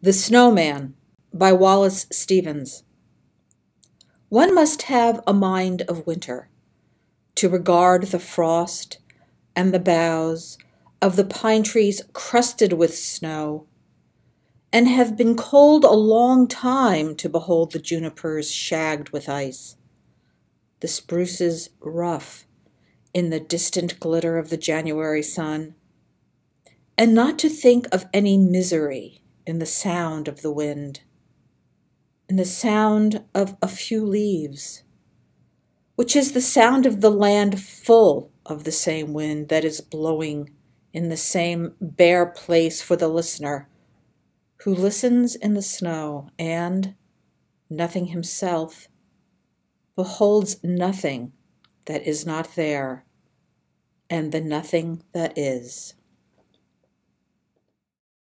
The Snowman by Wallace Stevens. One must have a mind of winter to regard the frost and the boughs of the pine trees crusted with snow, and have been cold a long time to behold the junipers shagged with ice, the spruces rough in the distant glitter of the January sun, and not to think of any misery in the sound of the wind, in the sound of a few leaves, which is the sound of the land full of the same wind that is blowing in the same bare place for the listener who listens in the snow and, nothing himself, beholds nothing that is not there and the nothing that is.